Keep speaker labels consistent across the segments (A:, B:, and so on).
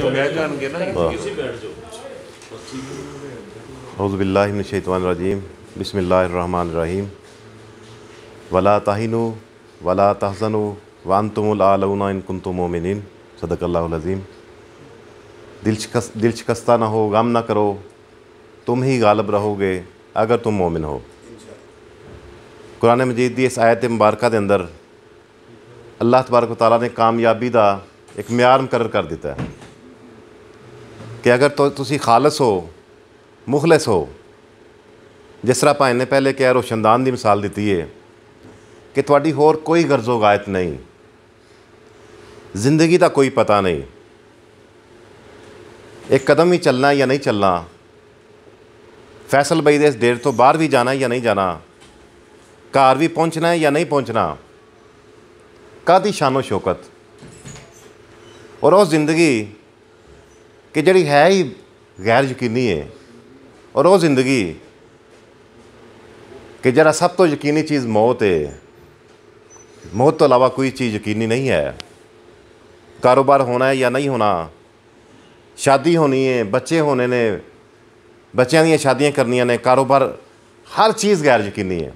A: हौज़बिल्लाशतवानरजीम बसमीम वला तहन वला तहसन वान तुमलना इनकुन तुम मोमिन सदकल्लाज़ीम दिल दिल शिकस्ता ना हो गम ना करो तुम ही गालब रहोगे अगर तुम मोमिन हो कुरान मजीद की इस आयत मुबारक के अंदर अल्लाह तबारक ताली ने कामयाबी का एक म्यार मुकर कर दिता है ਕਿ ਅਗਰ ਤੁਸੀਂ ਖਾਲਸ ਹੋ ਮੁਖਲਸ ਹੋ ਜਿਸ ਤਰ੍ਹਾਂ ਭਾਈ ਨੇ ਪਹਿਲੇ ਕਿਹਾ ਰੋਸ਼ਨਦਾਨ ਦੀ ਮਿਸਾਲ ਦਿੱਤੀ ਹੈ ਕਿ ਤੁਹਾਡੀ ਹੋਰ ਕੋਈ ਗਰਜ਼ੋ ਗਾਇਤ ਨਹੀਂ ਜ਼ਿੰਦਗੀ ਦਾ ਕੋਈ ਪਤਾ ਨਹੀਂ ਇੱਕ ਕਦਮ ਹੀ ਚੱਲਣਾ ਜਾਂ ਨਹੀਂ ਚੱਲਣਾ ਫੈਸਲ ਬਈ ਦੇ ਇਸ ਡੇਰ ਤੋਂ ਬਾਹਰ ਵੀ ਜਾਣਾ ਜਾਂ ਨਹੀਂ ਜਾਣਾ ਘਰ ਵੀ ਪਹੁੰਚਣਾ ਹੈ ਜਾਂ ਨਹੀਂ ਪਹੁੰਚਣਾ ਕਾਦੀ ਸ਼ਾਨੋ ਸ਼ੌਕਤ ਔਰ ਉਹ ਜ਼ਿੰਦਗੀ ਕਿ ਜਿਹੜੀ ਹੈ ਹੀ ਗੈਰ ਯਕੀਨੀ ਹੈ ਔਰ ਉਹ ਜ਼ਿੰਦਗੀ ਕਿ ਜਿਹੜਾ ਸਭ ਤੋਂ ਯਕੀਨੀ ਚੀਜ਼ ਮੌਤ ਹੈ ਮੌਤ ਤੋਂ ਇਲਾਵਾ ਕੋਈ ਚੀਜ਼ ਯਕੀਨੀ ਨਹੀਂ ਹੈ ਕਾਰੋਬਾਰ ਹੋਣਾ ਹੈ ਜਾਂ ਨਹੀਂ ਹੋਣਾ ਸ਼ਾਦੀ ਹੋਣੀ ਹੈ ਬੱਚੇ ਹੋਣੇ ਨੇ ਬੱਚਿਆਂ ਦੀਆਂ ਸ਼ਾਦੀਆਂ ਕਰਨੀਆਂ ਨੇ ਕਾਰੋਬਾਰ ਹਰ ਚੀਜ਼ ਗੈਰ ਯਕੀਨੀ ਹੈ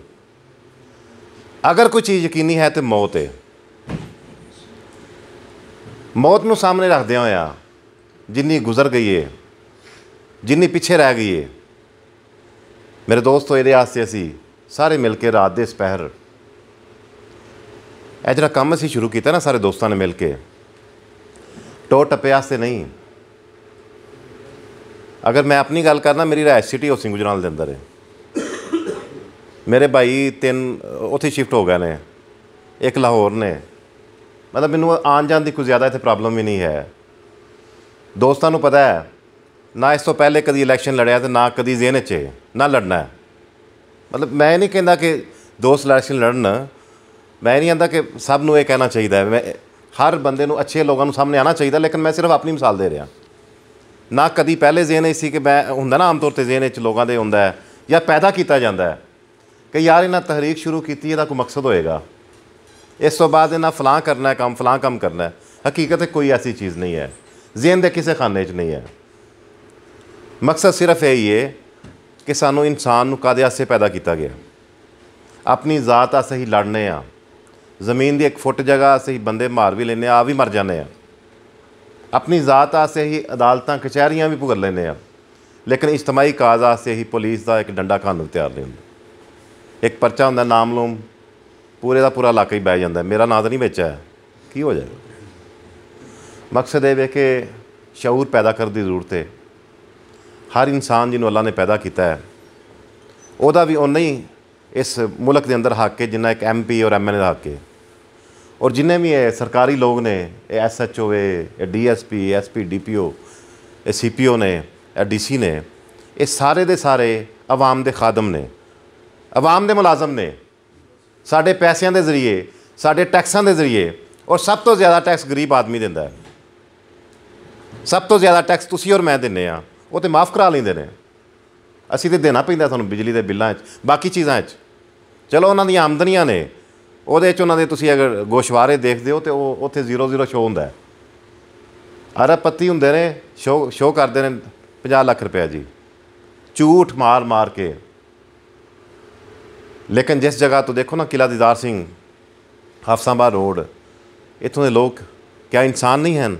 A: ਅਗਰ ਕੋਈ ਚੀਜ਼ ਯਕੀਨੀ ਹੈ ਤੇ ਮੌਤ ਹੈ ਮੌਤ ਨੂੰ ਸਾਹਮਣੇ ਰੱਖਦੇ ਹੋਇਆ ਜਿੰਨੀ ਗੁਜ਼ਰ ਗਈ ਏ ਜਿੰਨੀ ਪਿੱਛੇ ਰਹਿ ਗਈ ਏ ਮੇਰੇ ਦੋਸਤੋ ਇਹਦੇ ਆਸਤੇ ਅਸੀਂ ਸਾਰੇ ਮਿਲ ਕੇ ਰਾਤ ਦੇ ਸਪਹਿਰ ਇਹ ਜਿਹੜਾ ਕੰਮ ਅਸੀਂ ਸ਼ੁਰੂ ਕੀਤਾ ਨਾ ਸਾਰੇ ਦੋਸਤਾਂ ਨੇ ਮਿਲ ਕੇ ਟੋ ਟੱਪੇ ਨਹੀਂ ਅਗਰ ਮੈਂ ਆਪਣੀ ਗੱਲ ਕਰਨਾ ਮੇਰੀ ਰਾਇ ਸਿਟੀ ਹਾਊਸਿੰਗ ਗੁਜਰਾਲ ਦੇ ਅੰਦਰ ਹੈ ਮੇਰੇ ਭਾਈ ਤਿੰਨ ਉੱਥੇ ਸ਼ਿਫਟ ਹੋ ਗਏ ਨੇ ਇੱਕ ਲਾਹੌਰ ਨੇ ਮਤਲਬ ਮੈਨੂੰ ਆਣ ਜਾਣ ਦੀ ਕੋਈ ਜ਼ਿਆਦਾ ਇੱਥੇ ਪ੍ਰੋਬਲਮ ਵੀ ਨਹੀਂ ਹੈ ਦੋਸਤਾਂ ਨੂੰ ਪਤਾ ਹੈ ਨਾ ਇਸ ਤੋਂ ਪਹਿਲੇ ਕਦੀ ਇਲੈਕਸ਼ਨ ਲੜਿਆ ਤੇ ਨਾ ਕਦੀ ਜ਼ਿਹਨ 'ਚ ਨਾ ਲੜਨਾ ਹੈ ਮਤਲਬ ਮੈਂ ਨਹੀਂ ਕਹਿੰਦਾ ਕਿ ਦੋਸਤ ਇਲੈਕਸ਼ਨ ਲੜਨ ਮੈਂ ਨਹੀਂ ਆਂਦਾ ਕਿ ਸਭ ਨੂੰ ਇਹ ਕਹਿਣਾ ਚਾਹੀਦਾ ਹੈ ਮੈਂ ਹਰ ਬੰਦੇ ਨੂੰ ਅੱਛੇ ਲੋਕਾਂ ਨੂੰ ਸਾਹਮਣੇ ਆਣਾ ਚਾਹੀਦਾ ਲੇਕਿਨ ਮੈਂ ਸਿਰਫ ਆਪਣੀ ਮਿਸਾਲ ਦੇ ਰਿਹਾ ਨਾ ਕਦੀ ਪਹਿਲੇ ਜ਼ਿਹਨ ਸੀ ਕਿ ਮੈਂ ਹੁੰਦਾ ਨਾ ਆਮ ਤੌਰ ਤੇ ਜ਼ਿਹਨ ਵਿੱਚ ਲੋਕਾਂ ਦੇ ਹੁੰਦਾ ਹੈ ਜਾਂ ਪੈਦਾ ਕੀਤਾ ਜਾਂਦਾ ਹੈ ਕਿ ਯਾਰ ਇਹਨਾਂ ਤਹਿਰੀਕ ਸ਼ੁਰੂ ਕੀਤੀ ਇਹਦਾ ਕੋਈ ਮਕਸਦ ਹੋਏਗਾ ਇਸ ਤੋਂ ਬਾਅਦ ਇਹਨਾਂ ਫਲਾਂ ਕਰਨਾ ਹੈ ਕੰਮ ਫਲਾਂ ਕੰਮ ਕਰਨਾ ਹੈ ਹਕੀਕਤ ਕੋਈ ਐਸੀ ਚੀਜ਼ ਨਹੀਂ ਹੈ ਜ਼ਿਹਨ ਦੇ ਕਿਸੇ ਖਾਨੇ 'ਚ ਨਹੀਂ ਹੈ ਮਕਸਦ ਸਿਰਫ ਇਹ ਹੀ ਹੈ ਕਿ ਸਾਨੂੰ ਇਨਸਾਨ ਨੂੰ ਕਾਦੇ ਆਸੇ ਪੈਦਾ ਕੀਤਾ ਗਿਆ ਆਪਣੀ ਜ਼ਾਤ ਆਸੇ ਹੀ ਲੜਨੇ ਆ ਜ਼ਮੀਨ ਦੀ ਇੱਕ ਫੁੱਟ ਜਗ੍ਹਾ ਅਸੀਂ ਬੰਦੇ ਮਾਰ ਵੀ ਲੈਨੇ ਆ ਵੀ ਮਰ ਜਾਂਦੇ ਆ ਆਪਣੀ ਜ਼ਾਤ ਆਸੇ ਹੀ ਅਦਾਲਤਾਂ ਕਚਹਿਰੀਆਂ ਵੀ ਭੁਗਤ ਲੈਨੇ ਆ ਲੇਕਿਨ ਇਜਤਮਾਈ ਕਾਜ਼ ਆਸੇ ਹੀ ਪੁਲਿਸ ਦਾ ਇੱਕ ਡੰਡਾ ਖਾਨ ਤਿਆਰ ਨਹੀਂ ਹੁੰਦਾ ਇੱਕ ਪਰਚਾ ਹੁੰਦਾ ਨਾਮ ਲੋਮ ਪੂਰੇ ਦਾ ਪੂਰਾ ਇਲਾਕਾ ਹੀ ਬਹਿ ਜਾਂਦਾ ਮੇਰਾ ਨਾਂ ਤਾਂ ਨਹੀਂ ਵਿੱਚ ਆ ਕੀ ਹੋ ਜਾਏਗਾ ਮਕਸਦ ਇਹ ਹੈ ਕਿ ਸ਼عور ਪੈਦਾ ਕਰਨ ਦੀ ਜ਼ਰੂਰਤ ਹੈ ਹਰ ਇਨਸਾਨ ਜਿਹਨੂੰ ਅੱਲਾ ਨੇ ਪੈਦਾ ਕੀਤਾ ਹੈ ਉਹਦਾ ਵੀ ਉਨਾ ਹੀ ਇਸ ਮੁਲਕ ਦੇ ਅੰਦਰ ਹੱਕ ਹੈ ਜਿੰਨਾ ਇੱਕ ਐਮਪੀ ਔਰ ਐਮਐਲਏ ਦਾ ਹੱਕ ਹੈ ਔਰ ਜਿੰਨੇ ਵੀ ਇਹ ਸਰਕਾਰੀ ਲੋਕ ਨੇ ਇਹ ਐਸਐਚਓ ਇਹ ਡੀਐਸਪੀ ਐਸਪੀ ਡੀਪੀਓ ਇਹ ਸੀਪੀਓ ਨੇ ਇਹ ਡੀਸੀ ਨੇ ਇਹ ਸਾਰੇ ਦੇ ਸਾਰੇ ਆਵਾਮ ਦੇ ਖਾਦਮ ਨੇ ਆਵਾਮ ਦੇ ਮੁਲਾਜ਼ਮ ਨੇ ਸਾਡੇ ਪੈਸਿਆਂ ਦੇ ਜ਼ਰੀਏ ਸਾਡੇ ਟੈਕਸਾਂ ਦੇ ਜ਼ਰੀਏ ਔਰ ਸਭ ਤੋਂ ਜ਼ਿਆਦਾ ਟੈਕਸ ਗਰੀਬ ਆਦਮੀ ਦਿੰਦਾ ਹੈ ਸਭ ਤੋਂ ਜ਼ਿਆਦਾ ਟੈਕਸ ਤੁਸੀਂ ਔਰ ਮੈਂ ਦਿੰਨੇ ਆ ਉਹ ਤੇ ਮਾਫ ਕਰਾ ਲੈਂਦੇ ਨੇ ਅਸੀਂ ਤੇ ਦੇਣਾ ਪੈਂਦਾ ਤੁਹਾਨੂੰ ਬਿਜਲੀ ਦੇ ਬਿੱਲਾਂ 'ਚ ਬਾਕੀ ਚੀਜ਼ਾਂ 'ਚ ਚਲੋ ਉਹਨਾਂ ਦੀਆਂ ਆਮਦਨੀਆਂ ਨੇ ਉਹਦੇ 'ਚ ਉਹਨਾਂ ਦੇ ਤੁਸੀਂ ਅਗਰ ਗੋਸ਼ਵਾਰੇ ਦੇਖਦੇ ਹੋ ਤੇ ਉਹ ਉੱਥੇ 00 ਸ਼ੋ ਹੁੰਦਾ ਹੈ ਅਰਬਪਤੀ ਹੁੰਦੇ ਨੇ ਸ਼ੋ ਸ਼ੋ ਕਰਦੇ ਨੇ 50 ਲੱਖ ਰੁਪਏ ਜੀ ਝੂਠ ਮਾਰ ਮਾਰ ਕੇ ਲੇਕਿਨ ਜਿਸ ਜਗ੍ਹਾ ਤੋਂ ਦੇਖੋ ਨਾ ਕਿਲਾ ਦੀਦਾਰ ਸਿੰਘ ਹਫਸਾਬਾ ਰੋਡ ਇਥੋਂ ਦੇ ਲੋਕ ਕਿਆ ਇਨਸਾਨ ਨਹੀਂ ਹਨ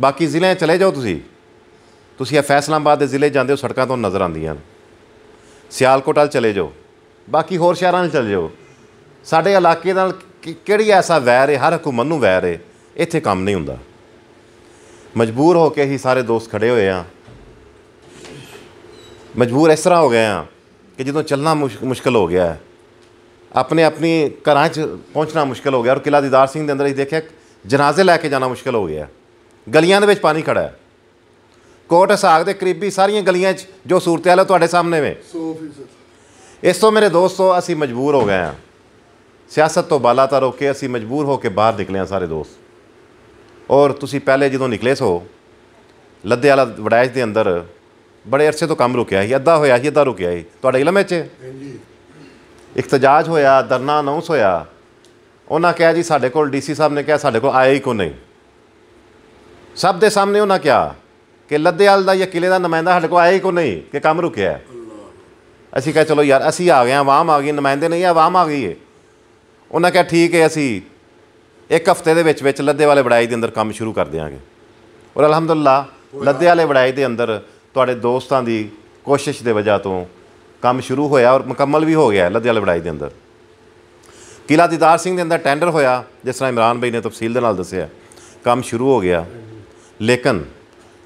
A: ਬਾਕੀ ਜ਼ਿਲ੍ਹਿਆਂ ਚਲੇ ਜਾਓ ਤੁਸੀਂ ਤੁਸੀਂ ਇਹ ਫੈਸਲਾਬਾਦ ਦੇ ਜ਼ਿਲ੍ਹੇ ਜਾਂਦੇ ਹੋ ਸੜਕਾਂ ਤੋਂ ਨਜ਼ਰ ਆਉਂਦੀਆਂ ਨੇ ਸਿਆਲਕੋਟ ਵਾਲ ਚਲੇ ਜਾਓ ਬਾਕੀ ਹੋਰ ਸ਼ਹਿਰਾਂ 'ਚ ਚਲੇ ਜਾਓ ਸਾਡੇ ਇਲਾਕੇ ਨਾਲ ਕਿਹੜੀ ਐਸਾ ਵੈਰ ਹੈ ਹਰ ਹਕੂਮਤ ਨੂੰ ਵੈਰ ਹੈ ਇੱਥੇ ਕੰਮ ਨਹੀਂ ਹੁੰਦਾ ਮਜਬੂਰ ਹੋ ਕੇ ਹੀ ਸਾਰੇ ਦੋਸਤ ਖੜੇ ਹੋਏ ਆ ਮਜਬੂਰ ਇਸ ਤਰ੍ਹਾਂ ਹੋ ਗਏ ਆ ਕਿ ਜਦੋਂ ਚੱਲਣਾ ਮੁਸ਼ਕਲ ਹੋ ਗਿਆ ਆਪਣੇ ਆਪਣੀ ਘਰਾਂ 'ਚ ਪਹੁੰਚਣਾ ਮੁਸ਼ਕਲ ਹੋ ਗਿਆ ਔਰ ਕਿਲਾ ਦੀਦਾਰ ਸਿੰਘ ਦੇ ਅੰਦਰ ਹੀ ਦੇਖਿਆ ਜਨਾਜ਼ੇ ਲੈ ਕੇ ਜਾਣਾ ਮੁਸ਼ਕਲ ਹੋ ਗਿਆ ਗਲੀਆਂ ਦੇ ਵਿੱਚ ਪਾਣੀ ਖੜਾ ਹੈ ਕੋਟ ਹਸਾਗ ਦੇ ਕਰੀਬੀ ਸਾਰੀਆਂ ਗਲੀਆਂ 'ਚ ਜੋ ਸੂਰਤ ਹਾਲ ਤੁਹਾਡੇ ਸਾਹਮਣੇ ਵੇ 100% ਇਸ ਤੋਂ ਮੇਰੇ ਦੋਸਤੋ ਅਸੀਂ ਮਜਬੂਰ ਹੋ ਗਏ ਆ ਸਿਆਸਤ ਤੋਂ ਬਾਲਾਤਾ ਰੋਕੇ ਅਸੀਂ ਮਜਬੂਰ ਹੋ ਕੇ ਬਾਹਰ ਨਿਕਲੇ ਆ ਸਾਰੇ ਦੋਸਤ ਔਰ ਤੁਸੀਂ ਪਹਿਲੇ ਜਦੋਂ ਨਿਕਲੇ ਸੋ ਲੱਦੇ ਵਾਲਾ ਵੜਾਇਸ਼ ਦੇ ਅੰਦਰ ਬੜੇ ਅਰਸੇ ਤੋਂ ਕੰਮ ਰੁਕਿਆ ਸੀ ਅੱਧਾ ਹੋਇਆ ਸੀ ਅੱਧਾ ਰੁਕਿਆ ਸੀ ਤੁਹਾਡੇ ਇਲਮ ਵਿੱਚ ਹਾਂਜੀ ਇਖਤਜਾਜ ਹੋਇਆ ਦਰਨਾ ਅਨਾਉਂਸ ਹੋਇਆ ਉਹਨਾਂ ਕਹਿਆ ਜੀ ਸਾਡੇ ਕੋਲ ਡੀਸੀ ਸਾਹਿਬ ਨੇ ਕਿਹਾ ਸਾਡੇ ਕੋਲ ਆਇਆ ਹੀ ਕੋ ਨਹੀਂ ਸਭ ਦੇ ਸਾਹਮਣੇ ਉਹਨਾਂ ਕਿਹਾ ਕਿ ਲੱਦੇਵਾਲ ਦਾ ਜਾਂ ਕਿਲੇ ਦਾ ਨੁਮਾਇੰਦਾ ਸਾਡੇ ਕੋਲ ਆਇਆ ਹੀ ਕੋ ਨਹੀਂ ਕਿ ਕੰਮ ਰੁਕਿਆ ਅਸੀਂ ਕਹਾਂ ਚਲੋ ਯਾਰ ਅਸੀਂ ਆ ਗਏ ਆਵਾਮ ਆ ਗਈ ਨੁਮਾਇੰਦੇ ਨਹੀਂ ਆਵਾਮ ਆ ਗਈ ਏ ਉਹਨਾਂ ਕਿਹਾ ਠੀਕ ਹੈ ਅਸੀਂ ਇੱਕ ਹਫਤੇ ਦੇ ਵਿੱਚ ਵਿੱਚ ਲੱਦੇ ਵਾਲੇ ਬੜਾਈ ਦੇ ਅੰਦਰ ਕੰਮ ਸ਼ੁਰੂ ਕਰ ਦਿਆਂਗੇ ਔਰ ਅਲਹਮਦੁਲਿਲਾ ਲੱਦੇ ਵਾਲੇ ਬੜਾਈ ਦੇ ਅੰਦਰ ਤੁਹਾਡੇ ਦੋਸਤਾਂ ਦੀ ਕੋਸ਼ਿਸ਼ ਦੇ ਵਜ੍ਹਾ ਤੋਂ ਕੰਮ ਸ਼ੁਰੂ ਹੋਇਆ ਔਰ ਮੁਕੰਮਲ ਵੀ ਹੋ ਗਿਆ ਲੱਦੇ ਵਾਲੇ ਬੜਾਈ ਦੇ ਅੰਦਰ ਕਿਲਾ ਦੀਦਾਰ ਸਿੰਘ ਦੇ ਅੰਦਰ ਟੈਂਡਰ ਹੋਇਆ ਜਿਸ ਤਰ੍ਹਾਂ ਇਮਰਾਨ ਭਾਈ ਨੇ ਤਫਸੀਲ ਦੇ ਨਾਲ ਦੱਸਿਆ ਕੰਮ ਸ਼ੁਰੂ ਹੋ ਗਿਆ ਲੇਕਿਨ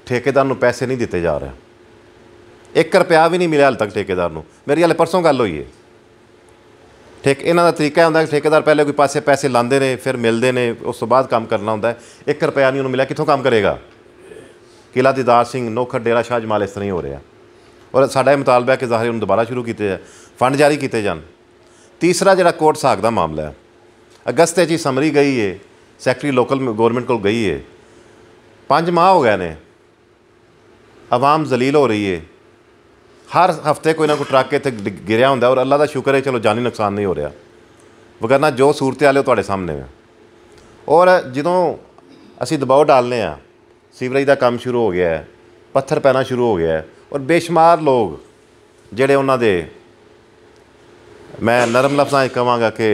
A: ਠੇਕੇਦਾਰ ਨੂੰ ਪੈਸੇ ਨਹੀਂ ਦਿੱਤੇ ਜਾ ਰਹੇ 1 ਰੁਪਿਆ ਵੀ ਨਹੀਂ ਮਿਲਿਆ ਹਾਲ ਤੱਕ ਠੇਕੇਦਾਰ ਨੂੰ ਮੇਰੀ ਹਾਲੇ ਪਰਸੋਂ ਗੱਲ ਹੋਈ ਏ ਠੇਕ ਇਹਨਾਂ ਦਾ ਤਰੀਕਾ ਹੁੰਦਾ ਕਿ ਠੇਕੇਦਾਰ ਪਹਿਲੇ ਕੋਈ ਪਾਸੇ ਪੈਸੇ ਲਾਂਦੇ ਨੇ ਫਿਰ ਮਿਲਦੇ ਨੇ ਉਸ ਤੋਂ ਬਾਅਦ ਕੰਮ ਕਰਨਾ ਹੁੰਦਾ ਹੈ 1 ਰੁਪਿਆ ਨਹੀਂ ਉਹਨੂੰ ਮਿਲਿਆ ਕਿੱਥੋਂ ਕੰਮ ਕਰੇਗਾ ਕਿਲਾ ਦੀਦਾਰ ਸਿੰਘ ਨੋਖਰ ਡੇਰਾ ਸ਼ਾਹ ਜਮਾਲ ਇਸ ਤਰ੍ਹਾਂ ਹੀ ਹੋ ਰਿਹਾ ਔਰ ਸਾਡਾ ਇਹ ਮੁਤਾਲਬਾ ਹੈ ਕਿ ਜ਼ਾਹਰ ਉਹਨੂੰ ਦੁਬਾਰਾ ਸ਼ੁਰੂ ਕੀਤੇ ਜਾ ਫੰਡ ਜਾਰੀ ਕੀਤੇ ਜਾਣ ਤੀਸਰਾ ਜਿਹੜਾ ਕੋਰਟ ਸਾਗ ਦਾ ਮਾਮਲਾ ਹੈ ਅਗਸਤ 'ਚ ਹੀ ਸਮਰੀ ਗਈ ਹੈ ਸੈਕਟਰੀ ਲੋਕਲ ਗਵਰਨਮੈਂਟ ਕੋਲ ਗਈ ਹੈ ਪੰਜ ਮਾਹ ਹੋ ਗਏ ਨੇ ਆਵਾਮ ਜ਼ਲੀਲ ਹੋ ਰਹੀ ਏ ਹਰ ਹਫਤੇ ਕੋਈ ਨਾ ਕੋਈ ਟਰੱਕ ਇੱਥੇ ਗਿਰਿਆ ਹੁੰਦਾ ਔਰ ਅੱਲਾ ਦਾ ਸ਼ੁਕਰ ਹੈ ਚਲੋ ਜਾਨੀ ਨੁਕਸਾਨ ਨਹੀਂ ਹੋ ਰਿਹਾ ਵਗਰਨਾ ਜੋ ਸੂਰਤ ਵਾਲੇ ਤੁਹਾਡੇ ਸਾਹਮਣੇ ਹੈ ਔਰ ਜਦੋਂ ਅਸੀਂ ਦਬਾਅ ਡਾਲਨੇ ਆ ਸੀਵਰੇਜ ਦਾ ਕੰਮ ਸ਼ੁਰੂ ਹੋ ਗਿਆ ਹੈ ਪੱਥਰ ਪੈਣਾ ਸ਼ੁਰੂ ਹੋ ਗਿਆ ਹੈ ਔਰ ਬੇਸ਼ਮਾਰ ਲੋਕ ਜਿਹੜੇ ਉਹਨਾਂ ਦੇ ਮੈਂ ਨਰਮ ਲਫ਼ਜ਼ਾਂ 'ਚ ਕਹਾਂਗਾ ਕਿ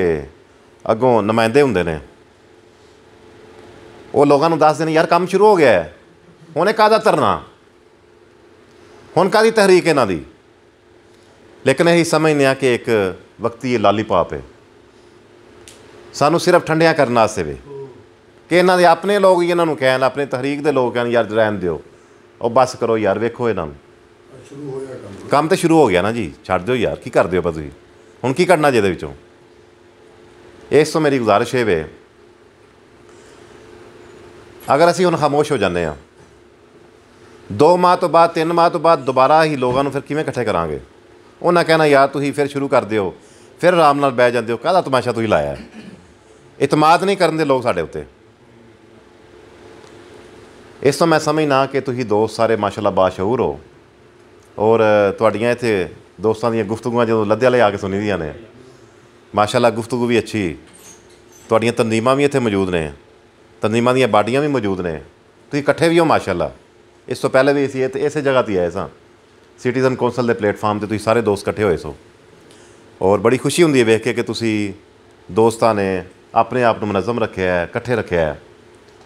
A: ਅੱਗੋਂ ਨਮਾਇंदे ਹੁੰਦੇ ਨੇ ਉਹ ਲੋਕਾਂ ਨੂੰ ਦੱਸਦੇ ਨੇ ਯਾਰ ਕੰਮ ਸ਼ੁਰੂ ਹੋ ਗਿਆ ਹੈ ਇਹ ਕਾਦਾ ਤਰਨਾ ਹੁਣ ਕਾਦੀ ਤਹਿਰੀਕ ਇਹਨਾਂ ਦੀ ਲੇਕਿਨ ਇਹ ਸਮਝਨੇ ਆ ਕਿ ਇੱਕ ਵਕਤੀ ਇਹ ਲਾਲੀਪਾਪ ਹੈ ਸਾਨੂੰ ਸਿਰਫ ਠੰਡਿਆਂ ਕਰਨ ਵਾਸਤੇ ਵੇ ਕਿ ਇਹਨਾਂ ਦੇ ਆਪਣੇ ਲੋਕ ਹੀ ਇਹਨਾਂ ਨੂੰ ਕਹਿਣ ਆਪਣੇ ਤਹਿਰੀਕ ਦੇ ਲੋਕ ਕਹਿਣ ਯਾਰ ਰਹਿਣ ਦਿਓ ਉਹ ਬਸ ਕਰੋ ਯਾਰ ਵੇਖੋ ਇਹਨਾਂ ਨੂੰ ਸ਼ੁਰੂ ਹੋਇਆ ਕੰਮ ਕੰਮ ਤੇ ਸ਼ੁਰੂ ਹੋ ਗਿਆ ਨਾ ਜੀ ਛੱਡ ਦਿਓ ਯਾਰ ਕੀ ਕਰਦੇ ਹੋ ਬਸ ਤੁਸੀਂ ਹੁਣ ਕੀ ਕਰਨਾ ਜਿਹਦੇ ਵਿੱਚੋਂ ਇਸ ਤੋਂ ਮੇਰੀ ਗੁਜ਼ਾਰਿਸ਼ ਹੈ ਵੇ ਅਗਰ ਅਸੀਂ ਹੁਣ ਖਾਮੋਸ਼ ਹੋ ਜਾਂਦੇ ਆ ਦੋ ਮਾਹ ਤੋਂ ਬਾਅਦ ਤਿੰਨ ਮਾਹ ਤੋਂ ਬਾਅਦ ਦੁਬਾਰਾ ਹੀ ਲੋਕਾਂ ਨੂੰ ਫਿਰ ਕਿਵੇਂ ਇਕੱਠੇ ਕਰਾਂਗੇ ਉਹਨਾਂ ਕਹਿਣਾ ਯਾਰ ਤੁਸੀਂ ਫਿਰ ਸ਼ੁਰੂ ਕਰ ਦਿਓ ਫਿਰ ਆਰਾਮ ਨਾਲ ਬਹਿ ਜਾਂਦੇ ਹੋ ਕਾਹਦਾ ਤਮਾਸ਼ਾ ਤੁਸੀਂ ਲਾਇਆ ਇਤਮਾਦ ਨਹੀਂ ਕਰਨ ਦੇ ਲੋਕ ਸਾਡੇ ਉੱਤੇ ਇਸ ਤੋਂ ਮੈਂ ਸਮਝਣਾ ਕਿ ਤੁਸੀਂ ਦੋਸਤ ਸਾਰੇ ਮਾਸ਼ਾਅੱਲਾ ਬਾਸ਼ਹੂਰ ਹੋ ਔਰ ਤੁਹਾਡੀਆਂ ਇੱਥੇ ਦੋਸਤਾਂ ਦੀਆਂ ਗੁਫ਼ਤਗੂਆਂ ਜਦੋਂ ਲੱਦੇ ਵਾਲੇ ਆ ਕੇ ਸੁਣੀਆਂ ਦੀਆਂ ਨੇ ਮਾਸ਼ਾਅੱਲਾ ਗੁਫ਼ਤਗੂ ਵੀ ਅੱਛੀ ਤੁਹਾਡੀਆਂ ਤਨਜ਼ੀਮਾਂ ਵੀ ਇੱਥੇ ਮੌਜੂਦ ਨੇ ਤਨਜ਼ੀਮਾਂ ਦੀਆਂ ਬਾਡੀਆਂ ਵੀ ਮੌਜੂਦ ਨੇ ਤੁਸੀਂ ਇਕੱਠੇ ਵੀ ਹੋ ਮਾਸ਼ਾਅੱਲਾ ਇਸ ਤੋਂ ਪਹਿਲੇ ਵੀ ਅਸੀਂ ਇੱਥੇ ਇਸੇ ਜਗ੍ਹਾ ਤੇ ਆਏ ਸਾਂ ਸਿਟੀਜ਼ਨ ਕੌਂਸਲ ਦੇ ਪਲੇਟਫਾਰਮ ਤੇ ਤੁਸੀਂ ਸਾਰੇ ਦੋਸਤ ਇਕੱਠੇ ਹੋਏ ਸੋ ਔਰ ਬੜੀ ਖੁਸ਼ੀ ਹੁੰਦੀ ਹੈ ਵੇਖ ਕੇ ਕਿ ਤੁਸੀਂ ਦੋਸਤਾਂ ਨੇ ਆਪਣੇ ਆਪ ਨੂੰ ਮਨਜ਼ਮ ਰੱਖਿਆ ਹੈ ਇਕੱਠੇ ਰੱਖਿਆ ਹੈ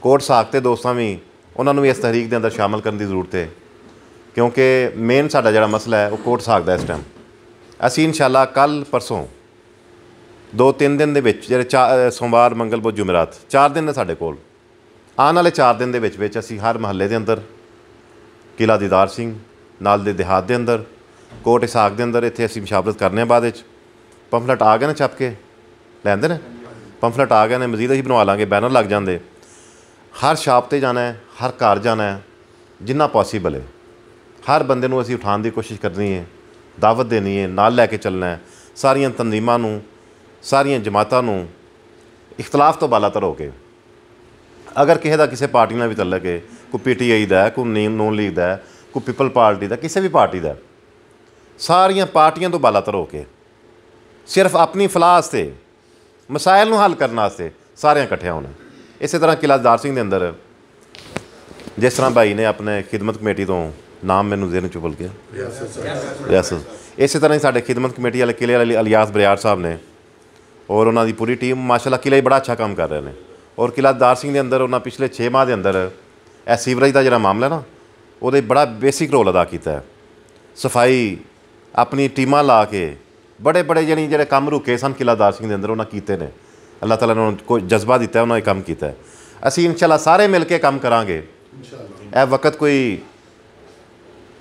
A: ਕੋਟ ਸਾਖ ਤੇ ਦੋਸਤਾਂ ਵੀ ਉਹਨਾਂ ਨੂੰ ਵੀ ਇਸ ਤਹਿਰੀਕ ਦੇ ਅੰਦਰ ਸ਼ਾਮਲ ਕਰਨ ਦੀ ਜ਼ਰੂਰਤ ਹੈ ਕਿਉਂਕਿ ਮੇਨ ਸਾਡਾ ਜਿਹੜਾ ਮਸਲਾ ਹੈ ਉਹ ਕੋਟ ਸਾਖ ਦਾ ਇਸ ਟਾਈਮ ਅਸੀਂ ਇਨਸ਼ਾਅੱਲਾ ਕੱਲ ਪਰਸੋਂ ਦੋ ਤਿੰਨ ਦਿਨ ਦੇ ਵਿੱਚ ਜਿਹੜੇ ਸੋਮਵਾਰ ਮੰਗਲ ਬੁੱਧ ਜੁਮਰਾਤ ਚਾਰ ਦਿਨ ਨੇ ਸਾਡੇ ਕੋਲ ਆਉਣ ਵਾਲੇ ਚਾਰ ਦਿਨ ਦੇ ਵਿੱਚ ਵਿੱਚ ਅਸੀਂ ਹਰ ਮਹੱਲੇ ਦੇ ਅੰਦਰ ਕਿਲਾ ਦੀਦਾਰ ਸਿੰਘ ਨਾਲ ਦੇ ਦਿਹਾਤ ਦੇ ਅੰਦਰ ਕੋਟ ਇਸਾਕ ਦੇ ਅੰਦਰ ਇੱਥੇ ਅਸੀਂ ਮੁਸ਼ਾਵਰਤ ਕਰਨੇ ਆ ਬਾਅਦ ਵਿੱਚ ਪੰਫਲਟ ਆ ਗਏ ਨੇ ਛਪ ਕੇ ਲੈਂਦੇ ਨੇ ਪੰਫਲਟ ਆ ਗਏ ਨੇ ਮਜ਼ੀਦ ਅਸੀਂ ਬਣਵਾ ਲਾਂਗੇ ਬੈਨਰ ਲੱਗ ਜਾਂਦੇ ਹਰ ਸ਼ਾਪ ਤੇ ਜਾਣਾ ਹੈ ਹਰ ਘਰ ਜਾਣਾ ਹੈ ਜਿੰਨਾ ਪੋਸੀਬਲ ਹੈ ਹਰ ਬੰਦੇ ਨੂੰ ਅਸੀਂ ਉਠਾਉਣ ਦੀ ਕੋਸ਼ਿਸ਼ ਕਰਨੀ ਹੈ ਦਾਵਤ ਦੇਣੀ ਹੈ ਨਾਲ ਲੈ ਕੇ ਚੱਲਣਾ ਹੈ ਸਾਰੀਆਂ ਤਨਜ਼ੀਮਾਂ ਨੂੰ ਸਾਰੀਆਂ ਜਮਾਤਾਂ ਨੂੰ ਇਖਤਲਾਫ ਤੋਂ ਬਾਲਾਤਰ ਹੋ ਕੇ ਅਗਰ ਕਿਸੇ ਦਾ ਕਿਸੇ ਪਾਰਟੀ ਨਾਲ ਵੀ ਤਲਕ ਹੈ ਕੋਈ ਪੀਟੀਆਈ ਦਾ ਕੋ ਨੋਨ ਲੀਗ ਦਾ ਕੋ ਪੀਪਲ ਪਾਰਟੀ ਦਾ ਕਿਸੇ ਵੀ ਪਾਰਟੀ ਦਾ ਸਾਰੀਆਂ ਪਾਰਟੀਆਂ ਤੋਂ ਬਾਲਾਤਰ ਹੋ ਕੇ ਸਿਰਫ ਆਪਣੀ ਫਲਾਸ ਤੇ ਮਸਾਇਲ ਨੂੰ ਹੱਲ ਕਰਨ ਵਾਸਤੇ ਸਾਰਿਆਂ ਇਕੱਠੇ ਹੋਣਾ ਇਸੇ ਤਰ੍ਹਾਂ ਕਿਲਾਦਾਰ ਸਿੰਘ ਦੇ ਅੰਦਰ ਜਿਸ ਤਰ੍ਹਾਂ ਭਾਈ ਨੇ ਆਪਣੇ ਖidmat ਕਮੇਟੀ ਤੋਂ ਨਾਮ ਮੈਨੂੰ ਚ ਚੁਬਲ ਗਿਆ ਸਰ ਸਰ ਇਸੇ ਤਰ੍ਹਾਂ ਹੀ ਸਾਡੇ ਖidmat ਕਮੇਟੀ ਵਾਲੇ ਕਿਲੇ ਵਾਲੇ ਅਲਿਆਸ ਬਰਿਆਰ ਸਾਹਿਬ ਨੇ ਔਰ ਉਹਨਾਂ ਦੀ ਪੂਰੀ ਟੀਮ ਮਾਸ਼ਾਅੱਲਾ ਕਿਲਾ ਹੀ ਬੜਾ ਅੱਛਾ ਕੰਮ ਕਰ ਰਹੇ ਨੇ ਔਰ ਕਿਲਾ ਦਾਰ ਸਿੰਘ ਦੇ ਅੰਦਰ ਉਹਨਾਂ ਪਿਛਲੇ 6 ਮਾਹ ਦੇ ਅੰਦਰ ਐ ਸੀਵਰੇਜ ਦਾ ਜਿਹੜਾ ਮਾਮਲਾ ਨਾ ਉਹਦੇ ਬੜਾ ਬੇਸਿਕ ਰੋਲ ਅਦਾ ਕੀਤਾ ਹੈ ਸਫਾਈ ਆਪਣੀ ਟੀਮਾਂ ਲਾ ਕੇ ਬੜੇ ਬੜੇ ਜਣੀ ਜਿਹੜੇ ਕੰਮ ਰੁਕੇ ਸਨ ਕਿਲਾ ਦਾਰ ਸਿੰਘ ਦੇ ਅੰਦਰ ਉਹਨਾਂ ਕੀਤੇ ਨੇ ਅੱਲਾਹ ਤਾਲਾ ਨੇ ਉਹਨਾਂ ਕੋਈ ਜਜ਼ਬਾ ਦਿੱਤਾ ਉਹਨਾਂ ਨੇ ਕੰਮ ਕੀਤਾ ਅਸੀਂ ਇਨਸ਼ਾਅੱਲਾ ਸਾਰੇ ਮਿਲ ਕੇ ਕੰਮ ਕਰਾਂਗੇ ਇਨਸ਼ਾਅੱਲਾ ਇਹ ਵਕਤ ਕੋਈ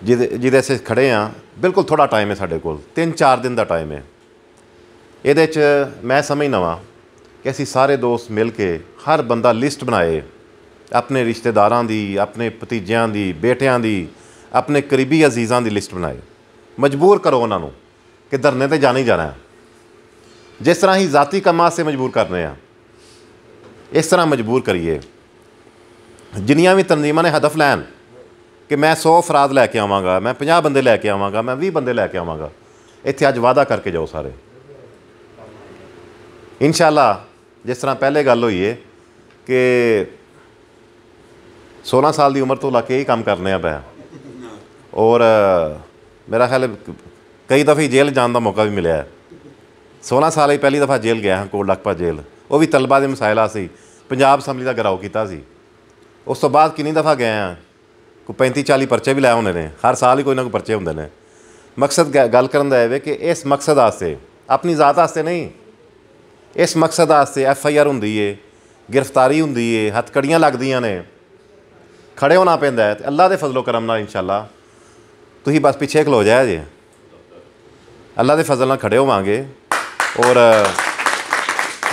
A: ਜਿਹਦੇ ਜਿਹਦੇ ਅਸੀਂ ਖੜੇ ਆ ਬਿਲਕੁਲ ਥੋੜਾ ਟਾਈਮ ਹੈ ਸਾਡੇ ਕੋਲ 3-4 ਦਿਨ ਦਾ ਟਾਈਮ ਹੈ ਇਹਦੇ 'ਚ ਮੈਂ ਸਮਝਣਾ ਵਾਂ ਕਿ ਅਸੀਂ ਸਾਰੇ ਦੋਸਤ ਮਿਲ ਕੇ ਹਰ ਬੰਦਾ ਲਿਸਟ ਬਣਾਏ ਆਪਣੇ ਰਿਸ਼ਤੇਦਾਰਾਂ ਦੀ ਆਪਣੇ ਭਤੀਜਿਆਂ ਦੀ ਬੇਟਿਆਂ ਦੀ ਆਪਣੇ ਕਰੀਬੀ ਅਜ਼ੀਜ਼ਾਂ ਦੀ ਲਿਸਟ ਬਣਾਏ ਮਜਬੂਰ ਕਰੋ ਉਹਨਾਂ ਨੂੰ ਕਿ ਧਰਨੇ ਤੇ ਜਾਣਾ ਹੀ ਜਾਣਾ ਹੈ ਜਿਸ ਤਰ੍ਹਾਂ ਹੀ ਜ਼ਾਤੀ ਕੰਮਾਂ ਸੇ ਮਜਬੂਰ ਕਰਨੇ ਆ ਇਸ ਤਰ੍ਹਾਂ ਮਜਬੂਰ ਕਰੀਏ ਜਿੰਨੀਆਂ ਵੀ ਤਨਜ਼ੀਮਾਂ ਨੇ ਹਦਫ ਲੈਣ ਕਿ ਮੈਂ 100 ਫਰਾਦ ਲੈ ਕੇ ਆਵਾਂਗਾ ਮੈਂ 50 ਬੰਦੇ ਲੈ ਕੇ ਆਵਾਂਗਾ ਮੈਂ 20 ਬੰਦੇ ਲੈ ਕੇ ਆਵਾਂਗਾ ਇੱਥੇ ਅੱਜ ਵਾਅਦਾ ਕਰਕੇ ਜਾਓ ਸਾਰੇ ਇਨਸ਼ਾਅੱਲਾ ਜਿਸ ਤਰ੍ਹਾਂ ਪਹਿਲੇ ਗੱਲ ਹੋਈ ਏ ਕਿ 16 ਸਾਲ ਦੀ ਉਮਰ ਤੋਂ ਲਾ ਕੇ ਇਹ ਕੰਮ ਕਰਨੇ ਆ ਪਿਆ ਔਰ ਮੇਰਾ ਖਿਆਲ ਕਈ ਦਫੇ ਜੇਲ੍ਹ ਜਾਣ ਦਾ ਮੌਕਾ ਵੀ ਮਿਲਿਆ 16 ਸਾਲ ਹੀ ਪਹਿਲੀ ਦਫਾ ਜੇਲ੍ਹ ਗਿਆ ਹਾਂ ਕੋਲ ਲਖਪਾ ਜੇਲ੍ਹ ਉਹ ਵੀ ਤਲਬਾ ਦੇ ਮਸਾਇਲਾ ਸੀ ਪੰਜਾਬ ਅਸੈਂਬਲੀ ਦਾ ਘਰਾਓ ਕੀਤਾ ਸੀ ਉਸ ਤੋਂ ਬਾਅਦ ਕਿੰਨੀ ਦਫਾ ਗਏ ਆ ਕੋਈ 35 40 ਪਰਚੇ ਵੀ ਲਾਏ ਹੁੰਦੇ ਨੇ ਹਰ ਸਾਲ ਹੀ ਕੋਈ ਨਾ ਕੋਈ ਪਰਚੇ ਹੁੰਦੇ ਨੇ ਮਕਸਦ ਗੱਲ ਕਰਨ ਦਾ ਹੈ ਕਿ ਇਸ ਮਕਸਦ ਆਸਤੇ ਆਪਣੀ ਜ਼ਾਤ ਆਸਤੇ ਨਹੀਂ ਇਸ ਮਕਸਦ ਆਸਤੇ ਐਫ ਆਈ ਆਰ ਹੁੰਦੀ ਏ ਗ੍ਰਿਫਤਾਰੀ ਹੁੰਦੀ ਏ ਹੱਥਕੜੀਆਂ ਲੱਗਦੀਆਂ ਨੇ ਖੜੇ ਹੋਣਾ ਪੈਂਦਾ ਹੈ ਤੇ ਅੱਲਾ ਦੇ ਫਜ਼ਲੋ ਕਰਮ ਨਾਲ ਇਨਸ਼ਾਅੱਲਾ ਤੁਸੀਂ ਬਸ ਪਿੱਛੇ ਖਲੋ ਜਾਇਆ ਜੇ ਅੱਲਾ ਦੇ ਫਜ਼ਲ ਨਾਲ ਖੜੇ ਹੋਵਾਂਗੇ ਔਰ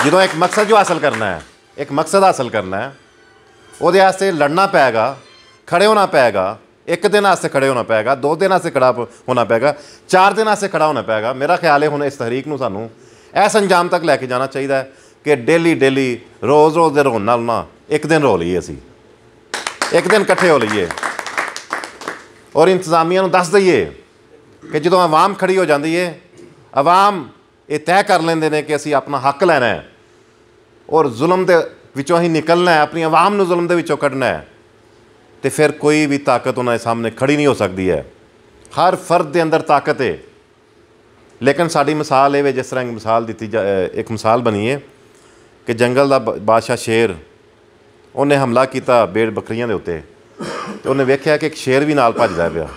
A: ਜਦੋਂ ਇੱਕ ਮਕਸਦ ਜੋ ਹਾਸਲ ਕਰਨਾ ਹੈ ਇੱਕ ਮਕਸਦ ਹਾਸਲ ਕਰਨਾ ਹੈ ਉਹਦੇ ਵਾਸਤੇ ਲੜਨਾ ਪੈਗਾ ਖੜੇ ਹੋਣਾ ਪੈਗਾ ਇੱਕ ਦਿਨ ਵਾਸਤੇ ਖੜੇ ਹੋਣਾ ਪੈਗਾ ਦੋ ਦਿਨ ਵਾਸਤੇ ਖੜਾ ਹੋਣਾ ਪੈਗਾ ਚਾਰ ਦਿਨ ਵਾਸਤੇ ਖੜਾ ਹੋਣਾ ਪੈਗਾ ਮੇਰਾ ਖਿਆਲ ਹੈ ਹੁਣ ਇਸ ਤਰੀਕ ਨੂੰ ਸਾਨੂੰ ਐਸ ਅੰਜਾਮ ਤੱਕ ਲੈ ਕੇ ਜਾਣਾ ਚਾਹੀਦਾ ਹੈ ਕਿ ਡੇਲੀ ਡੇਲੀ ਰੋਜ਼ ਰੋਜ਼ ਦੇ ਰੋਣ ਨਾਲ ਨਾ ਇੱਕ ਦਿਨ ਰੋ ਲਈਏ ਅਸੀਂ ਇੱਕ ਦਿਨ ਇਕੱਠੇ ਹੋ ਲਈਏ ਔਰ ਇੰਤਜ਼ਾਮੀਆਂ ਨੂੰ ਦੱਸ ਦਈਏ ਕਿ ਜਦੋਂ ਆਵਾਮ ਖੜੀ ਹੋ ਜਾਂਦੀ ਏ ਆਵਾਮ ਇਹ ਤੈਅ ਕਰ ਲੈਂਦੇ ਨੇ ਕਿ ਅਸੀਂ ਆਪਣਾ ਹੱਕ ਲੈਣਾ ਹੈ ਔਰ ਜ਼ੁਲਮ ਦੇ ਵਿੱਚੋਂ ਹੀ ਨਿਕਲਣਾ ਹੈ ਆਪਣੀ ਆਵਾਮ ਨੂੰ ਜ਼ੁਲਮ ਦੇ ਵਿੱਚੋਂ ਕੱਢਣਾ ਹੈ ਤੇ ਫਿਰ ਕੋਈ ਵੀ ਤਾਕਤ ਉਹਨਾਂ ਦੇ ਸਾਹਮਣੇ ਖੜੀ ਨਹੀਂ ਹੋ ਸਕਦੀ ਹੈ ਹਰ ਫਰਦ ਦੇ ਅੰਦਰ ਤਾਕਤ ਹੈ ਲੇਕਿਨ ਸਾਡੀ ਮਿਸਾਲ ਇਹ ਵੇ ਜਿਸ ਤਰ੍ਹਾਂ ਮਿਸਾਲ ਦਿੱਤੀ ਇੱਕ ਮਿਸਾਲ ਬਣੀ ਹੈ ਕਿ ਜੰਗਲ ਦਾ ਬਾਦਸ਼ਾਹ ਸ਼ੇਰ ਉਹਨੇ ਹਮਲਾ ਕੀਤਾ ਬੇੜ ਬੱਕਰੀਆਂ ਦੇ ਉੱਤੇ ਤੇ ਉਹਨੇ ਵੇਖਿਆ ਕਿ ਇੱਕ ਸ਼ੇਰ ਵੀ ਨਾਲ ਭੱਜਦਾ ਪਿਆ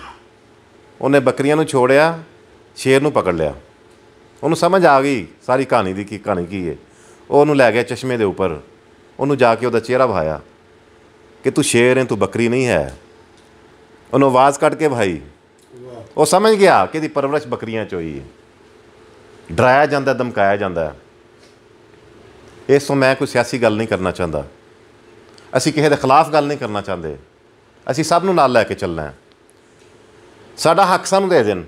A: ਉਹਨੇ ਬੱਕਰੀਆਂ ਨੂੰ ਛੋੜਿਆ ਸ਼ੇਰ ਨੂੰ ਪਕੜ ਲਿਆ ਉਹਨੂੰ ਸਮਝ ਆ ਗਈ ਸਾਰੀ ਕਹਾਣੀ ਦੀ ਕੀ ਕਹਾਣੀ ਕੀ ਹੈ ਉਹ ਉਹਨੂੰ ਲੈ ਗਿਆ ਚਸ਼ਮੇ ਦੇ ਉੱਪਰ ਉਹਨੂੰ ਜਾ ਕੇ ਉਹਦਾ ਚਿਹਰਾ ਭਾਇਆ ਕਿ ਤੂੰ ਸ਼ੇਰ ਹੈ ਤੂੰ ਬੱਕਰੀ ਨਹੀਂ ਹੈ ਉਹਨੂੰ ਆਵਾਜ਼ ਕੱਢ ਕੇ ਭਾਈ ਉਹ ਸਮਝ ਗਿਆ ਕਿ ਦੀ ਪਰਵਰਿਸ਼ ਬੱਕਰੀਆਂ ਚ ਹੋਈ ਹੈ ਡਰਾਇਆ ਜਾਂਦਾ ਧਮਕਾਇਆ ਜਾਂਦਾ ਇਸ ਤੋਂ ਮੈਂ ਕੋਈ ਸਿਆਸੀ ਗੱਲ ਨਹੀਂ ਕਰਨਾ ਚਾਹੁੰਦਾ ਅਸੀਂ ਕਿਸੇ ਦੇ ਖਿਲਾਫ ਗੱਲ ਨਹੀਂ ਕਰਨਾ ਚਾਹੁੰਦੇ ਅਸੀਂ ਸਭ ਨੂੰ ਨਾਲ ਲੈ ਕੇ ਚੱਲਣਾ ਹੈ ਸਾਡਾ ਹੱਕ ਸਾਨੂੰ ਦੇ ਦੇਣ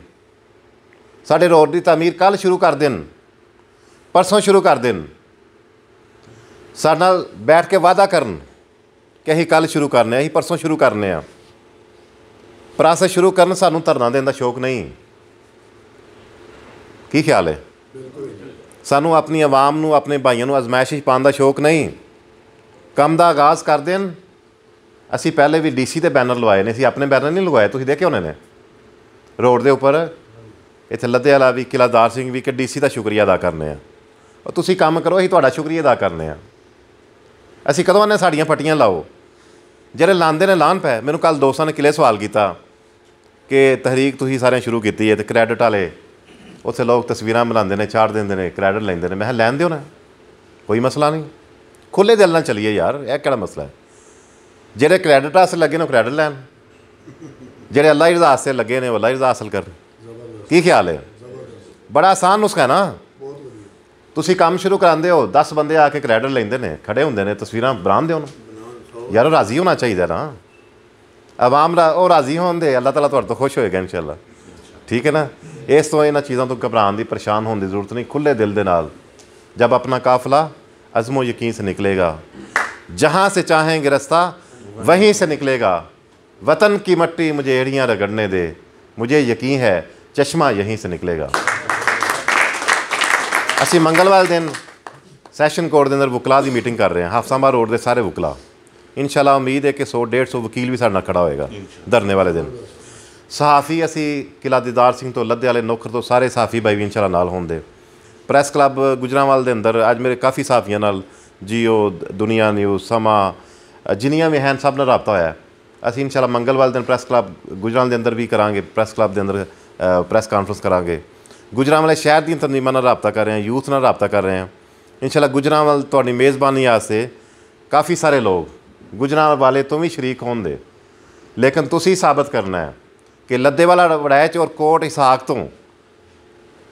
A: ਸਾਡੇ ਰੋਡ ਦੀ ਤਾਮੀਰ ਕੱਲ ਸ਼ੁਰੂ ਕਰ ਦੇਣ ਪਰਸੋਂ ਸ਼ੁਰੂ ਕਰ ਦੇਣ ਸਾਡੇ ਨਾਲ ਬੈਠ ਕੇ ਵਾਅਦਾ ਕਰਨ ਕਿ ਅਸੀਂ ਕੱਲ ਸ਼ੁਰੂ ਕਰਨੇ ਆ ਅਸੀਂ ਪਰਸੋਂ ਸ਼ੁਰੂ ਕਰਨੇ ਆ ਪ੍ਰਾਸੈਸ ਸ਼ੁਰੂ ਕਰਨ ਸਾਨੂੰ ਧਰਨਾ ਦੇਣ ਦਾ ਸ਼ੌਕ ਨਹੀਂ ਕੀ ਖਿਆਲ ਹੈ ਸਾਨੂੰ ਆਪਣੀ ਆਵਾਮ ਨੂੰ ਆਪਣੇ ਭਾਈਆਂ ਨੂੰ ਅਜ਼ਮਾਇਸ਼ ਵਿੱਚ ਪਾਉਣ ਦਾ ਸ਼ੌਕ ਨਹੀਂ ਕੰਮ ਦਾ ਆਗਾਜ਼ ਕਰ ਦੇਣ ਅਸੀਂ ਪਹਿਲੇ ਵੀ ਡੀਸੀ ਤੇ ਬੈਨਰ ਲਵਾਏ ਨੇ ਅਸੀਂ ਆਪਣੇ ਬੈਨਰ ਨਹੀਂ ਲਗਵਾਏ ਤੁਸੀਂ ਦੇਖਿਆ ਉਹਨਾਂ ਨੇ ਰੋਡ ਦੇ ਉੱਪਰ ਇੱਥੇ ਲੱਦੇ ਵਾਲਾ ਵੀ ਕਿਲਾਦਾਰ ਸਿੰਘ ਵੀ ਕਿ ਡੀਸੀ ਦਾ ਸ਼ੁਕਰੀਆ ਅਦਾ ਕਰਨੇ ਆ ਔਰ ਤੁਸੀਂ ਕੰਮ ਕਰੋ ਅਸੀਂ ਤੁਹਾਡਾ ਸ਼ੁਕਰੀਆ ਅਦਾ ਕਰਨੇ ਆ ਅਸੀਂ ਕਦੋਂ ਆਨੇ ਸਾਡੀਆਂ ਪੱਟੀਆਂ ਲਾਓ ਜਿਹੜੇ ਲਾਂਦੇ ਨੇ ਲਾਨ ਹੈ ਮੈਨੂੰ ਕੱਲ ਦੋਸਤਾਂ ਨੇ ਕਿਲੇ ਸਵਾਲ ਕੀਤਾ ਕਿ ਤਹਿਰੀਕ ਤੁਸੀਂ ਸਾਰਿਆਂ ਸ਼ੁਰੂ ਕੀਤੀ ਹੈ ਤੇ ਕ੍ਰੈਡਿਟ ਵਾਲੇ ਉੱਥੇ ਲੋਕ ਤਸਵੀਰਾਂ ਬਣਾਉਂਦੇ ਨੇ ਚਾੜ ਦਿੰਦੇ ਨੇ ਕ੍ਰੈਡਿਟ ਲੈਂਦੇ ਨੇ ਮੈਂ ਕਿਹਾ ਲੈਣ ਦਿਓ ਨਾ ਕੋਈ ਮਸਲਾ ਨਹੀਂ ਖੁੱਲੇ ਦਿਲ ਨਾਲ ਚੱਲੀਏ ਯਾਰ ਇਹ ਕਿਹੜਾ ਮਸਲਾ ਹੈ ਜਿਹੜੇ ਕ੍ਰੈਡਿਟ ਆਸ ਲੱਗੇ ਨੇ ਕ੍ਰੈਡਿਟ ਲੈਣ ਜਿਹੜੇ ਅੱਲਾਹ ਰਜ਼ਾ ਹਾਸਲ ਲੱਗੇ ਨੇ ਉਹ ਅੱਲਾਹ ਰਜ਼ਾ ਹਾਸਲ ਕਰ ਕੀ ਖਿਆਲ ਹੈ ਬੜਾ ਆਸਾਨ ਨੁਸਖਾ ਨਾ ਤੁਸੀਂ ਕੰਮ ਸ਼ੁਰੂ ਕਰਾਉਂਦੇ ਹੋ 10 ਬੰਦੇ ਆ ਕੇ ਕ੍ਰੈਡਿਟ ਲੈਂਦੇ ਨੇ ਖੜੇ ਹੁੰਦੇ ਨੇ ਤਸਵੀਰਾਂ ਬਣਾਉਂਦੇ ਉਹਨਾਂ ਯਾਰ ਰਾਜ਼ੀ ਹੋਣਾ ਚਾਹੀਦਾ ਨਾ ਆਵਾਮ ਦਾ ਉਹ ਰਾਜ਼ੀ ਹੋਣ ਦੇ ਅੱਲਾਹ ਤਾਲਾ ਤੁਹਾਡੇ ਤੋਂ ਖੁਸ਼ ਹੋਏਗਾ ਇਨਸ਼ਾਅੱਲਾ ਠੀਕ ਹੈ ਨਾ ਇਸ ਤੋਂ ਇਹਨਾਂ ਚੀਜ਼ਾਂ ਤੋਂ ਘਬਰਾਉਣ ਦੀ ਪਰੇਸ਼ਾਨ ਹੋਣ ਦੀ ਜ਼ਰੂਰਤ ਨਹੀਂ ਖੁੱਲੇ ਦਿਲ ਦੇ ਨਾਲ ਜਦ ਆਪਣਾ ਕਾਫਲਾ ਅਜ਼ਮੋ ਯਕੀਨ ਸੇ ਨਿਕਲੇਗਾ ਜਹਾਂ ਸੇ ਚਾਹੇਂਗੇ ਰਸਤਾ ਵਹੀਂ ਸੇ ਨਿਕਲੇਗਾ ਵਤਨ ਕੀ ਮਿੱਟੀ ਮੁਝੇ ਏੜੀਆਂ ਰਗੜਨੇ ਦੇ ਮੁਝੇ ਯਕੀਨ ਹੈ ਚਸ਼ਮਾ ਯਹੀਂ ਸੇ ਨਿਕਲੇਗਾ ਅਸੀਂ ਮੰਗਲਵਾਰ ਦਿਨ ਸੈਸ਼ਨ ਕੋਰਟ ਦੇ ਅੰਦਰ ਵਕਲਾ ਦੀ ਮੀਟਿੰਗ ਕਰ ਰਹੇ ਹਾਂ ਹਫਸਾਬਾ ਰੋਡ ਦੇ ਸਾਰੇ ਵਕਲਾ ਇਨਸ਼ਾਅੱਲਾ ਉਮੀਦ ਹੈ ਕਿ 100 150 ਵਕੀਲ ਵੀ ਸਾਡੇ ਨਾਲ ਖੜਾ ਹੋਏਗਾ ਧਰਨੇ ਵਾਲੇ ਦਿਨ ਸਹਾਫੀ ਅਸੀਂ ਕਿਲਾ ਦੀਦਾਰ ਸਿੰਘ ਤੋਂ ਲੱਦੇ ਵਾਲੇ ਨੌਕਰ ਤੋਂ ਸਾਰੇ ਸਹਾਫੀ ਭਾਈ ਵੀ ਇਨਸ਼ਾਅੱਲਾ ਨਾਲ ਹੁੰਦੇ ਪ੍ਰੈਸ ਕਲੱਬ ਗੁਜਰਾਵਾਲ ਦੇ ਅੰਦਰ ਅੱਜ ਮੇਰੇ ਕਾਫੀ ਸਹਾਫੀਆਂ ਨਾਲ ਜੀਓ ਦੁਨੀਆ ਨਿਊਜ਼ ਸਮਾ ਜਿੰਨੀਆਂ ਵੀ ਹਨ ਸਭ ਨਾਲ ਰابطਾ ਹੋਇਆ ਅਸੀਂ ਇਨਸ਼ਾਅੱਲਾ ਮੰਗਲਵਾਰ ਦਿਨ ਪ੍ਰੈਸ ਕਲੱਬ ਗੁਜਰਾਵਾਲ ਦੇ ਅੰਦਰ ਵੀ ਕਰਾਂਗੇ ਪ੍ਰੈਸ ਕਲੱਬ ਦੇ ਅੰਦਰ ਪ੍ਰੈਸ ਕਾਨਫਰੰਸ ਕਰਾਂਗੇ ਗੁਜਰਾਵਾਲ ਸ਼ਹਿਰ ਦੀਆਂ ਤਨਜ਼ੀਮਾਂ ਨਾਲ ਰابطਾ ਕਰ ਰਹੇ ਹਾਂ ਯੂਥ ਨਾਲ ਰابطਾ ਕਰ ਰਹੇ ਹਾਂ ਇਨਸ਼ਾਅੱਲਾ ਗੁਜਰਾਵਾਲ ਤੁਹਾਡੀ ਮੇਜ਼ਬਾਨੀ ਆਸੇ ਕਾਫੀ ਸਾਰੇ ਲੋਕ ਗੁਜਰਾਵਾਲ ਵਾਲੇ ਤੋਂ ਵੀ ਸ਼ਰੀਕ ਹੋਣਦੇ ਲੇਕਿਨ ਤੁਸੀਂ ਸਾਬਤ ਕਰਨਾ ਹੈ ਕਿ ਲੱਦੇਵਾਲਾ ਵੜੈਚ ਔਰ ਕੋਟ ਇਸਾਕ ਤੋਂ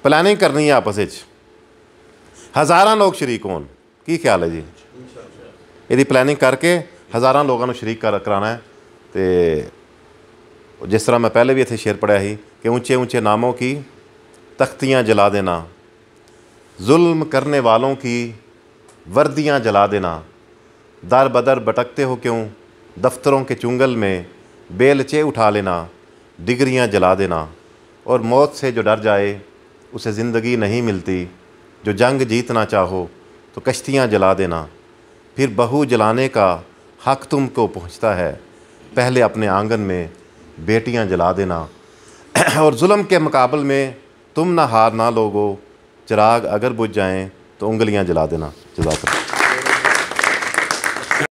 A: ਪਲਾਨਿੰਗ ਕਰਨੀ ਹੈ ਆਪਸ ਵਿੱਚ ਹਜ਼ਾਰਾਂ ਲੋਕ ਸ਼ਰੀਕ ਹੋਣ ਕੀ ਖਿਆਲ ਹੈ ਜੀ ਇਹਦੀ ਪਲੈਨਿੰਗ ਕਰਕੇ ਹਜ਼ਾਰਾਂ ਲੋਕਾਂ ਨੂੰ ਸ਼ਰੀਕ ਕਰਾਣਾ ਹੈ ਤੇ ਜਿਸ ਤਰ੍ਹਾਂ ਮੈਂ ਪਹਿਲੇ ਵੀ ਇੱਥੇ ਸ਼ੇਅਰ ਪੜਿਆ ਸੀ ਕਿ ਉੱਚੇ ਉੱਚੇ ਨਾਮੋਂ ਕੀ ਤਖਤੀਆਂ ਜਲਾ ਦੇਣਾ ਜ਼ੁਲਮ करने ਵਾਲੋਂ ਕੀ ਵਰਦੀਆਂ ਜਲਾ ਦੇਣਾ ਦਰ ਬਦਰ ਭਟਕਤੇ ਹੋ ਕਿਉਂ ਦਫਤਰੋਂ ਕੇ ਚੁੰਗਲ ਮੇ ਬੇਲਚੇ ਉਠਾ ਲੈਣਾ डिग्रियां जला देना और मौत से जो डर जाए उसे ज़िंदगी नहीं मिलती जो जंग जीतना चाहो तो कश्तियां जला देना फिर बहू जलाने का हक तुम को पहुँचता है पहले अपने आंगन में बेटियां जला देना और जुल्म के मुकाबल में तुम ना हार ना लोगो चिराग अगर बुझ जाएँ तो उंगलियाँ जला देना जजाकर